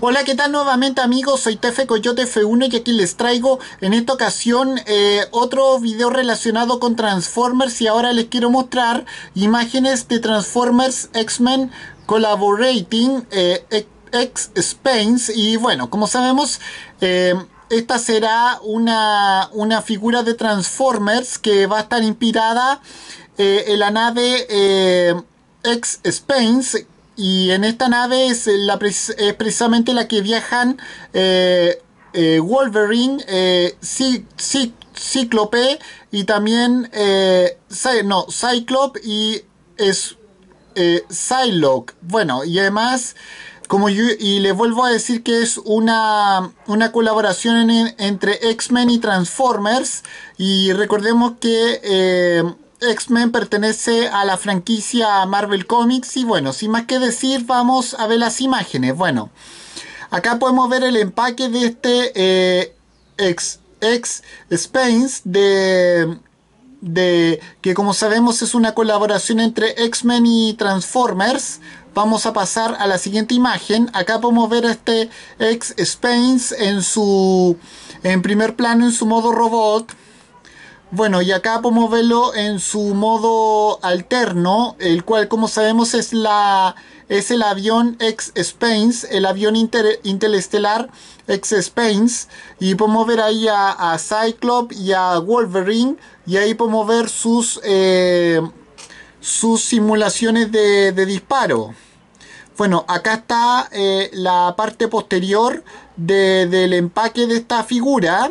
Hola, ¿qué tal nuevamente amigos? Soy Tefe Coyote F1 y aquí les traigo en esta ocasión eh, otro video relacionado con Transformers y ahora les quiero mostrar imágenes de Transformers X-Men Collaborating eh, X-Spains y bueno, como sabemos... Eh, esta será una, una figura de Transformers que va a estar inspirada en la nave X-Spains y en esta nave es, eh, precisamente la que viajan eh, eh, Wolverine, eh, y también no, Cyclope y es, Psylocke. Bueno, y además... Como y le vuelvo a decir que es una, colaboración entre X-Men y Transformers. Y recordemos que X-Men pertenece a la franquicia Marvel Comics y bueno, sin más que decir, vamos a ver las imágenes. Bueno, acá podemos ver el empaque de este eh, X, spains de, de que como sabemos es una colaboración entre X-Men y Transformers. Vamos a pasar a la siguiente imagen. Acá podemos ver este X spains en su en primer plano en su modo robot bueno, y acá podemos verlo en su modo alterno, el cual como sabemos es, es el avión x spains el avión interestelar x spains Y podemos ver ahí a, a Cyclops y a Wolverine. Y ahí podemos ver sus, eh, sus simulaciones de, disparo. Bueno, acá está eh, la parte posterior del empaque de esta figura.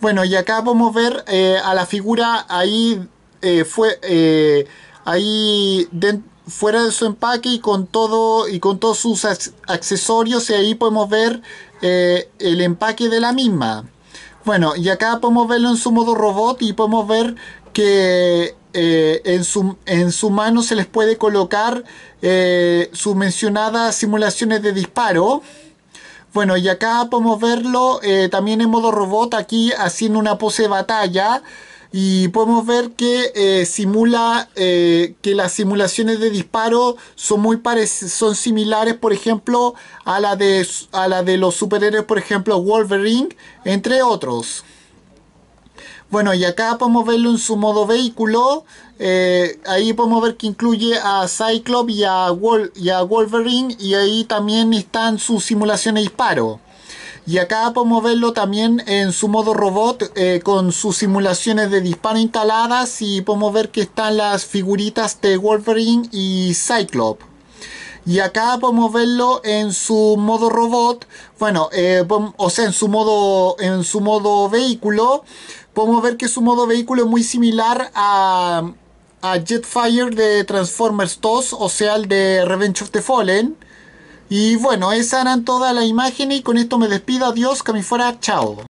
Bueno, y acá podemos ver eh, a la figura ahí, eh, fue, eh, ahí fuera de su empaque y con, todo, y con todos sus accesorios y ahí podemos ver el empaque de la misma. Bueno, y acá podemos verlo en su modo robot y podemos ver que en, su, mano se les puede colocar sus mencionadas simulaciones de disparo. Bueno, y acá podemos verlo eh, también en modo robot, aquí haciendo una pose de batalla. Y podemos ver que eh, simula eh, que las simulaciones de disparo son muy son similares, por ejemplo, a la de a la de los superhéroes, por ejemplo, Wolverine, entre otros. Bueno, y acá podemos verlo en su modo vehículo. Eh, ahí podemos ver que incluye a Cyclops y a, y Wolverine. Y ahí también están sus simulaciones de disparo. Y acá podemos verlo también en su modo robot eh, con sus simulaciones de disparo instaladas y podemos ver que están las figuritas de Wolverine y Cyclops. Y acá podemos verlo en su modo robot, bueno, eh, o sea, en su modo, en su modo vehículo, podemos ver que su modo vehículo es muy similar a, a Jetfire de Transformers 2, o sea, el de Revenge of the Fallen. Y bueno, esa era toda la imagen y con esto me despido, adiós, que fuera, chao.